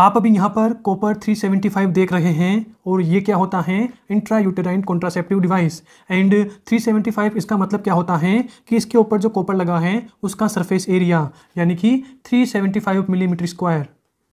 आप अभी यहाँ पर कॉपर 375 देख रहे हैं और ये क्या होता है intra uterine contraceptive device and 375 इसका मतलब क्या होता है कि इसके ऊपर जो कॉपर लगा है उसका सरफेस एरिया यानी कि 375 मिलीमीटर स्क्वायर